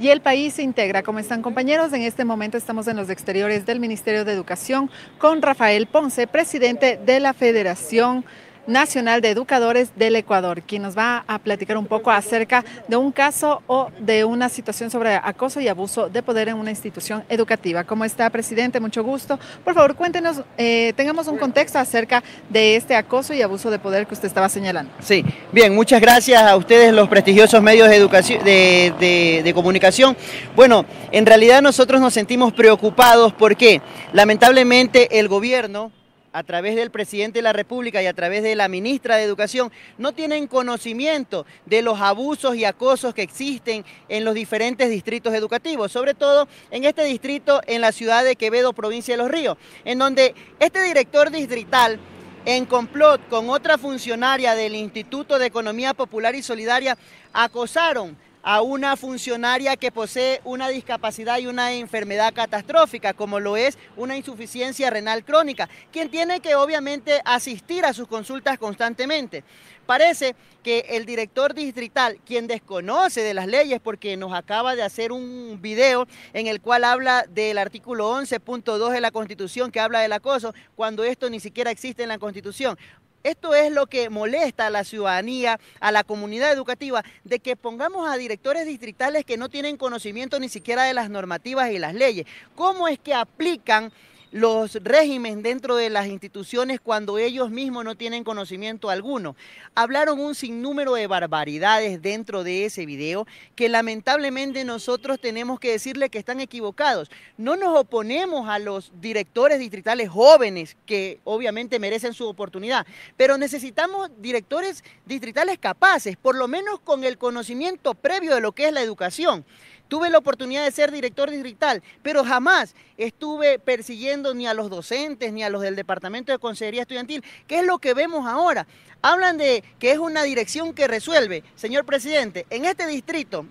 y el país se integra. ¿Cómo están compañeros? En este momento estamos en los exteriores del Ministerio de Educación con Rafael Ponce, presidente de la Federación. Nacional de Educadores del Ecuador, quien nos va a platicar un poco acerca de un caso o de una situación sobre acoso y abuso de poder en una institución educativa. ¿Cómo está, presidente? Mucho gusto. Por favor, cuéntenos, eh, tengamos un contexto acerca de este acoso y abuso de poder que usted estaba señalando. Sí, bien, muchas gracias a ustedes, los prestigiosos medios de, educación, de comunicación. Bueno, en realidad nosotros nos sentimos preocupados porque lamentablemente el gobierno a través del presidente de la República y a través de la ministra de Educación, no tienen conocimiento de los abusos y acosos que existen en los diferentes distritos educativos, sobre todo en este distrito en la ciudad de Quevedo, provincia de Los Ríos, en donde este director distrital en complot con otra funcionaria del Instituto de Economía Popular y Solidaria, acosaron a una funcionaria que posee una discapacidad y una enfermedad catastrófica, como lo es una insuficiencia renal crónica, quien tiene que obviamente asistir a sus consultas constantemente. Parece que el director distrital, quien desconoce de las leyes porque nos acaba de hacer un video en el cual habla del artículo 11.2 de la Constitución que habla del acoso, cuando esto ni siquiera existe en la Constitución. Esto es lo que molesta a la ciudadanía, a la comunidad educativa, de que pongamos a directores distritales que no tienen conocimiento ni siquiera de las normativas y las leyes. ¿Cómo es que aplican los regímenes dentro de las instituciones cuando ellos mismos no tienen conocimiento alguno. Hablaron un sinnúmero de barbaridades dentro de ese video que lamentablemente nosotros tenemos que decirle que están equivocados. No nos oponemos a los directores distritales jóvenes que obviamente merecen su oportunidad, pero necesitamos directores distritales capaces, por lo menos con el conocimiento previo de lo que es la educación. Tuve la oportunidad de ser director distrital, pero jamás estuve persiguiendo ni a los docentes ni a los del Departamento de Consejería Estudiantil, que es lo que vemos ahora. Hablan de que es una dirección que resuelve. Señor presidente, en este distrito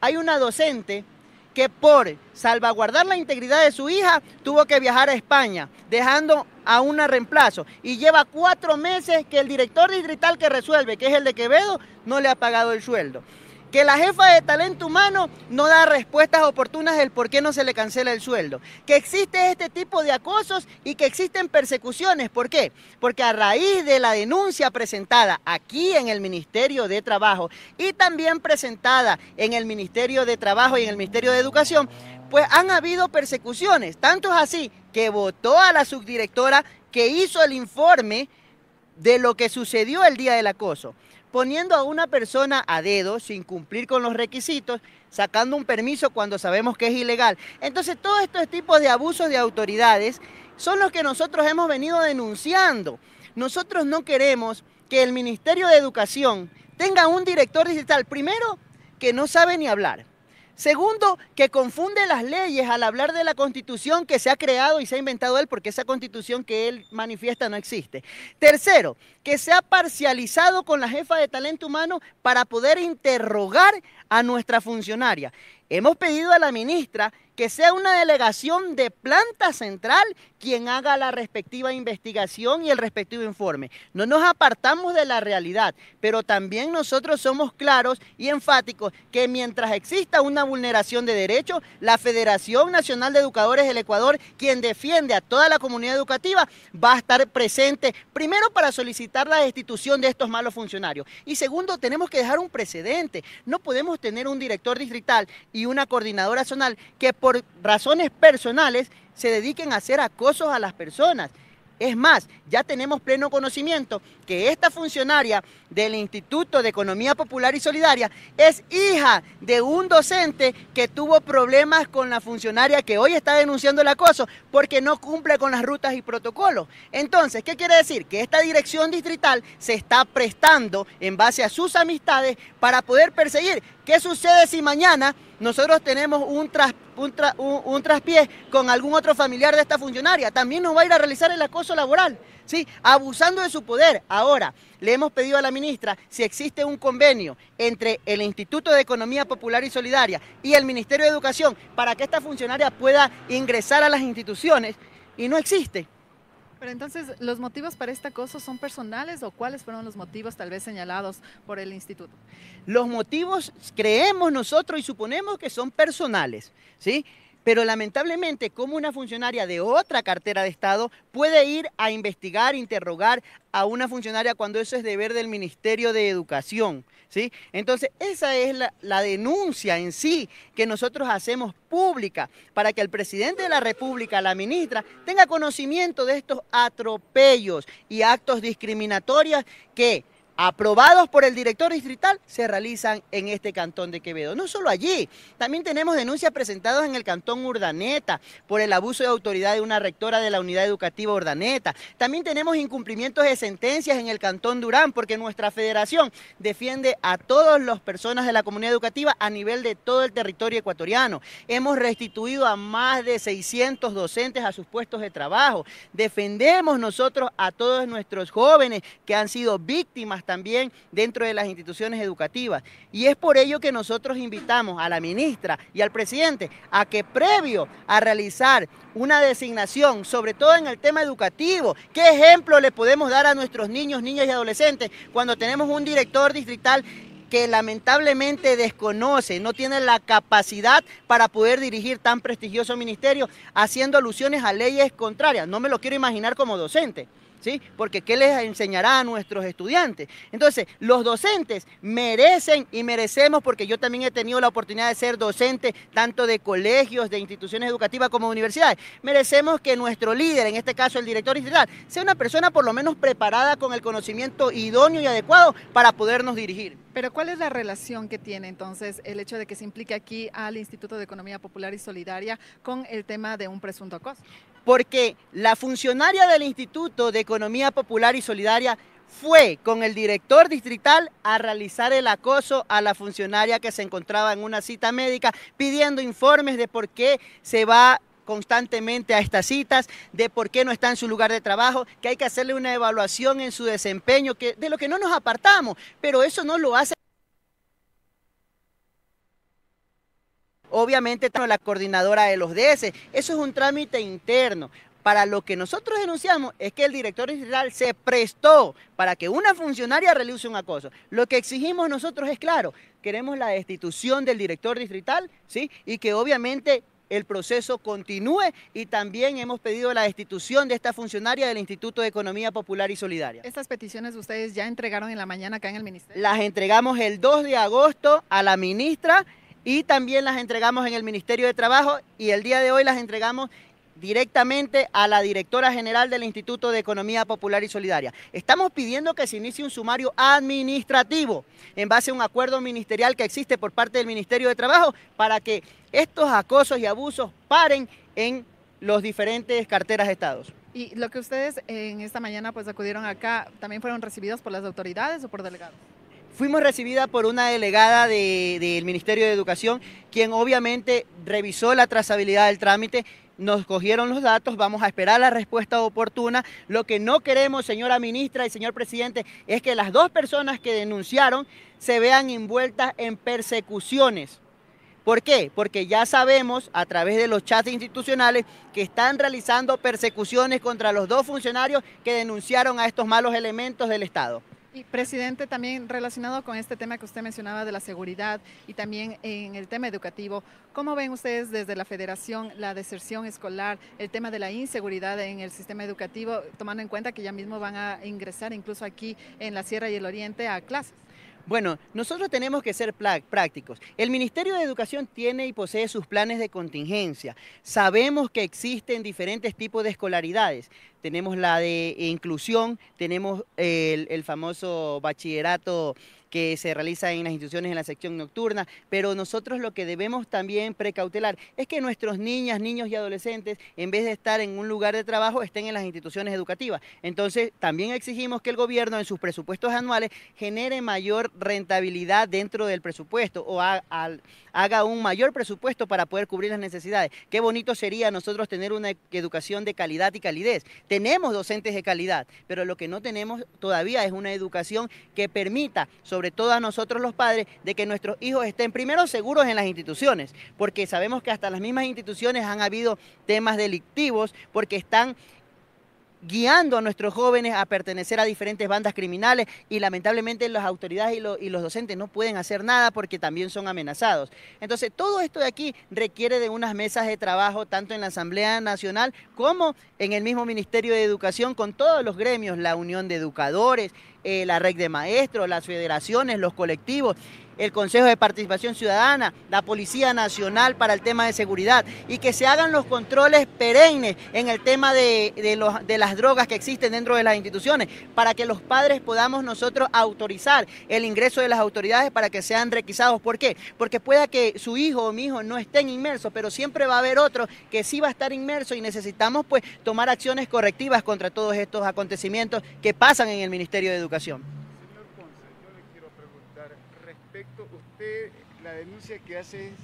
hay una docente que por salvaguardar la integridad de su hija tuvo que viajar a España, dejando a una reemplazo. Y lleva cuatro meses que el director distrital que resuelve, que es el de Quevedo, no le ha pagado el sueldo que la jefa de talento humano no da respuestas oportunas del por qué no se le cancela el sueldo, que existe este tipo de acosos y que existen persecuciones. ¿Por qué? Porque a raíz de la denuncia presentada aquí en el Ministerio de Trabajo y también presentada en el Ministerio de Trabajo y en el Ministerio de Educación, pues han habido persecuciones, tanto es así que votó a la subdirectora que hizo el informe de lo que sucedió el día del acoso poniendo a una persona a dedo sin cumplir con los requisitos, sacando un permiso cuando sabemos que es ilegal. Entonces, todos estos tipos de abusos de autoridades son los que nosotros hemos venido denunciando. Nosotros no queremos que el Ministerio de Educación tenga un director digital, primero, que no sabe ni hablar. Segundo, que confunde las leyes al hablar de la constitución que se ha creado y se ha inventado él, porque esa constitución que él manifiesta no existe. Tercero, que se ha parcializado con la jefa de talento humano para poder interrogar a nuestra funcionaria. Hemos pedido a la ministra que sea una delegación de planta central quien haga la respectiva investigación y el respectivo informe. No nos apartamos de la realidad, pero también nosotros somos claros y enfáticos que mientras exista una vulneración de derechos, la Federación Nacional de Educadores del Ecuador, quien defiende a toda la comunidad educativa, va a estar presente primero para solicitar la destitución de estos malos funcionarios y segundo, tenemos que dejar un precedente. No podemos tener un director distrital y una coordinadora zonal que por razones personales se dediquen a hacer acosos a las personas. Es más, ya tenemos pleno conocimiento que esta funcionaria del Instituto de Economía Popular y Solidaria es hija de un docente que tuvo problemas con la funcionaria que hoy está denunciando el acoso porque no cumple con las rutas y protocolos. Entonces, ¿qué quiere decir? Que esta dirección distrital se está prestando en base a sus amistades para poder perseguir. ¿Qué sucede si mañana nosotros tenemos un transporte un, traspiés con algún otro familiar de esta funcionaria. También nos va a ir a realizar el acoso laboral, ¿sí? Abusando de su poder. Ahora, le hemos pedido a la ministra si existe un convenio entre el Instituto de Economía Popular y Solidaria y el Ministerio de Educación para que esta funcionaria pueda ingresar a las instituciones y no existe. Pero entonces, ¿los motivos para este acoso son personales o cuáles fueron los motivos tal vez señalados por el instituto? Los motivos creemos nosotros y suponemos que son personales, ¿sí? Pero lamentablemente, ¿cómo una funcionaria de otra cartera de Estado puede ir a investigar, interrogar a una funcionaria cuando eso es deber del Ministerio de Educación? Entonces, esa es la, la denuncia en sí que nosotros hacemos pública para que el presidente de la República, la ministra, tenga conocimiento de estos atropellos y actos discriminatorios que aprobados por el director distrital se realizan en este cantón de Quevedo. No solo allí, también tenemos denuncias presentadas en el cantón Urdaneta por el abuso de autoridad de una rectora de la unidad educativa Urdaneta. También tenemos incumplimientos de sentencias en el cantón Durán porque nuestra federación defiende a todas las personas de la comunidad educativa a nivel de todo el territorio ecuatoriano. Hemos restituido a más de 600 docentes a sus puestos de trabajo. Defendemos nosotros a todos nuestros jóvenes que han sido víctimas también dentro de las instituciones educativas. Y es por ello que nosotros invitamos a la ministra y al presidente a que previo a realizar una designación, sobre todo en el tema educativo, ¿qué ejemplo le podemos dar a nuestros niños, niñas y adolescentes cuando tenemos un director distrital que lamentablemente desconoce, no tiene la capacidad para poder dirigir tan prestigioso ministerio, haciendo alusiones a leyes contrarias. No me lo quiero imaginar como docente. ¿sí? Porque ¿qué les enseñará a nuestros estudiantes? Entonces, los docentes merecen y merecemos, porque yo también he tenido la oportunidad de ser docente tanto de colegios, de instituciones educativas como de universidades, merecemos que nuestro líder, en este caso el director institucional, sea una persona por lo menos preparada con el conocimiento idóneo y adecuado para podernos dirigir. Pero ¿cuál es la relación que tiene entonces el hecho de que se implique aquí al Instituto de Economía Popular y Solidaria con el tema de un presunto acoso? porque la funcionaria del Instituto de Economía Popular y Solidaria fue con el director distrital a realizar el acoso a la funcionaria que se encontraba en una cita médica pidiendo informes de por qué se va constantemente a estas citas, de por qué no está en su lugar de trabajo, que hay que hacerle una evaluación en su desempeño, que, de lo que no nos apartamos, pero eso no lo hace. Obviamente, la coordinadora de los DS. Eso es un trámite interno. Para lo que nosotros denunciamos es que el director distrital se prestó para que una funcionaria realice un acoso. Lo que exigimos nosotros es claro, queremos la destitución del director distrital, ¿sí? Y que obviamente el proceso continúe y también hemos pedido la destitución de esta funcionaria del Instituto de Economía Popular y Solidaria. ¿Estas peticiones ustedes ya entregaron en la mañana acá en el Ministerio? Las entregamos el 2 de agosto a la ministra y también las entregamos en el Ministerio de Trabajo y el día de hoy las entregamos directamente a la directora general del Instituto de Economía Popular y Solidaria. Estamos pidiendo que se inicie un sumario administrativo en base a un acuerdo ministerial que existe por parte del Ministerio de Trabajo para que estos acosos y abusos paren en los diferentes carteras de estados. Y lo que ustedes en esta mañana pues acudieron acá, ¿también fueron recibidos por las autoridades o por delegados? Fuimos recibidas por una delegada del Ministerio de Educación, quien obviamente revisó la trazabilidad del trámite nos cogieron los datos, vamos a esperar la respuesta oportuna. Lo que no queremos, señora ministra y señor presidente, es que las dos personas que denunciaron se vean envueltas en persecuciones. ¿Por qué? Porque ya sabemos a través de los chats institucionales que están realizando persecuciones contra los dos funcionarios que denunciaron a estos malos elementos del Estado. Y presidente, también relacionado con este tema que usted mencionaba de la seguridad y también en el tema educativo, ¿cómo ven ustedes desde la federación la deserción escolar, el tema de la inseguridad en el sistema educativo, tomando en cuenta que ya mismo van a ingresar incluso aquí en la Sierra y el Oriente a clases? Bueno, nosotros tenemos que ser prácticos. El Ministerio de Educación tiene y posee sus planes de contingencia. Sabemos que existen diferentes tipos de escolaridades tenemos la de inclusión, tenemos eh, el, famoso bachillerato que se realiza en las instituciones en la sección nocturna, pero nosotros lo que debemos también precautelar es que nuestros niñas, niños y adolescentes, en vez de estar en un lugar de trabajo, estén en las instituciones educativas. Entonces, también exigimos que el gobierno en sus presupuestos anuales genere mayor rentabilidad dentro del presupuesto o al haga un mayor presupuesto para poder cubrir las necesidades. Qué bonito sería nosotros tener una educación de calidad y calidez. Tenemos docentes de calidad, pero lo que no tenemos todavía es una educación que permita, sobre todo a nosotros los padres, de que nuestros hijos estén primero seguros en las instituciones, porque sabemos que hasta las mismas instituciones han habido temas delictivos, porque están guiando a nuestros jóvenes a pertenecer a diferentes bandas criminales y lamentablemente las autoridades y, los docentes no pueden hacer nada porque también son amenazados. Entonces, todo esto de aquí requiere de unas mesas de trabajo tanto en la Asamblea Nacional como en el mismo Ministerio de Educación con todos los gremios, la Unión de Educadores, eh, la Red de Maestros, las federaciones, los colectivos el Consejo de Participación Ciudadana, la Policía Nacional para el tema de seguridad y que se hagan los controles perennes en el tema de, las drogas que existen dentro de las instituciones para que los padres podamos nosotros autorizar el ingreso de las autoridades para que sean requisados. ¿Por qué? Porque pueda que su hijo o mi hijo no estén inmersos, pero siempre va a haber otro que sí va a estar inmerso y necesitamos pues tomar acciones correctivas contra todos estos acontecimientos que pasan en el Ministerio de Educación. la denuncia que hace es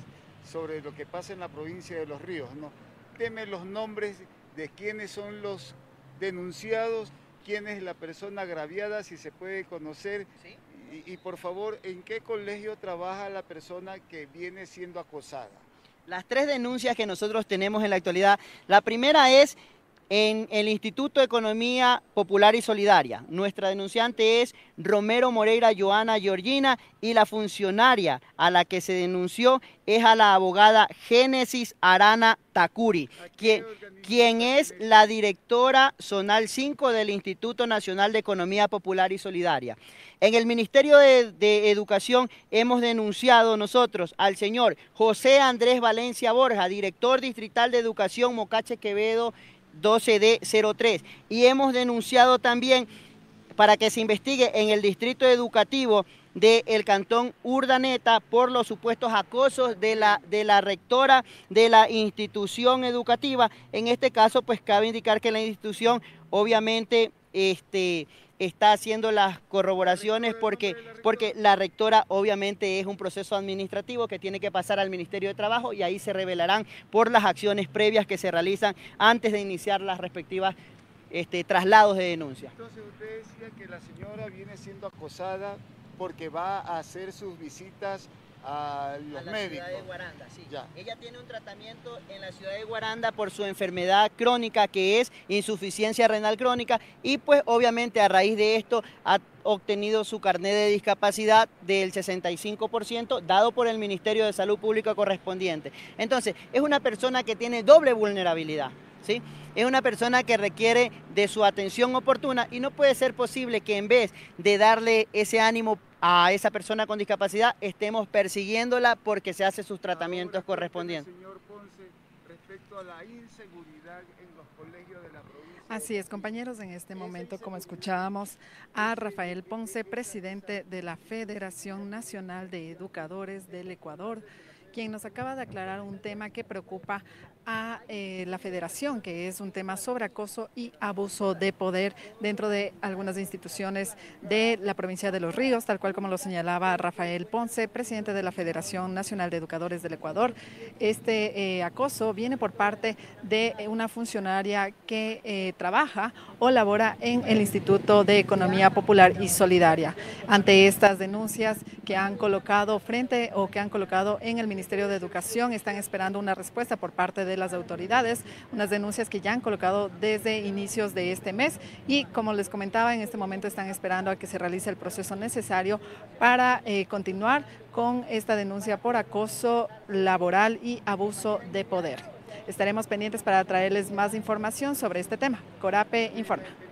sobre lo que pasa en la provincia de Los Ríos, ¿no? Deme los nombres de quiénes son los denunciados, quién es la persona agraviada, si se puede conocer. Y, y, por favor, ¿en qué colegio trabaja la persona que viene siendo acosada? Las tres denuncias que nosotros tenemos en la actualidad. La primera es en el Instituto de Economía Popular y Solidaria. Nuestra denunciante es Romero Moreira Joana Georgina y la funcionaria a la que se denunció es a la abogada Génesis Arana Takuri, quien, es la directora zonal 5 del Instituto Nacional de Economía Popular y Solidaria. En el Ministerio de, de Educación hemos denunciado nosotros al señor José Andrés Valencia Borja, director distrital de Educación Mocache Quevedo 12D03. Y hemos denunciado también para que se investigue en el distrito educativo del cantón Urdaneta por los supuestos acosos de la, de la rectora de la institución educativa. En este caso, pues cabe indicar que la institución obviamente este, está haciendo las corroboraciones porque, porque la rectora obviamente es un proceso administrativo que tiene que pasar al Ministerio de Trabajo y ahí se revelarán por las acciones previas que se realizan antes de iniciar las respectivas este, traslados de denuncia. Entonces usted decía que la señora viene siendo acosada porque va a hacer sus visitas a la de Guaranda, sí. Ella tiene un tratamiento en la ciudad de Guaranda por su enfermedad crónica que es insuficiencia renal crónica y pues obviamente a raíz de esto ha obtenido su carnet de discapacidad del 65% dado por el Ministerio de Salud Pública correspondiente. Entonces, es una persona que tiene doble vulnerabilidad. Es una persona que requiere de su atención oportuna y no puede ser posible que en vez de darle ese ánimo a esa persona con discapacidad, estemos persiguiéndola porque se hace sus tratamientos correspondientes. Señor Ponce, respecto a la inseguridad en los colegios de la provincia. Así es, compañeros, en este momento, como escuchábamos a Rafael Ponce, presidente de la Federación Nacional de Educadores del Ecuador quien nos acaba de aclarar un tema que preocupa a eh, la federación, que es un tema sobre acoso y abuso de poder dentro de algunas instituciones de la provincia de Los Ríos, tal cual como lo señalaba Rafael Ponce, presidente de la Federación Nacional de Educadores del Ecuador. Este eh, acoso viene por parte de una funcionaria que eh, trabaja o labora en el Instituto de Economía Popular y Solidaria. Ante estas denuncias que han colocado frente o que han colocado en el Ministerio Ministerio de Educación están esperando una respuesta por parte de las autoridades, unas denuncias que ya han colocado desde inicios de este mes y como les comentaba, en este momento están esperando a que se realice el proceso necesario para eh, continuar con esta denuncia por acoso laboral y abuso de poder. Estaremos pendientes para traerles más información sobre este tema. Corape informa.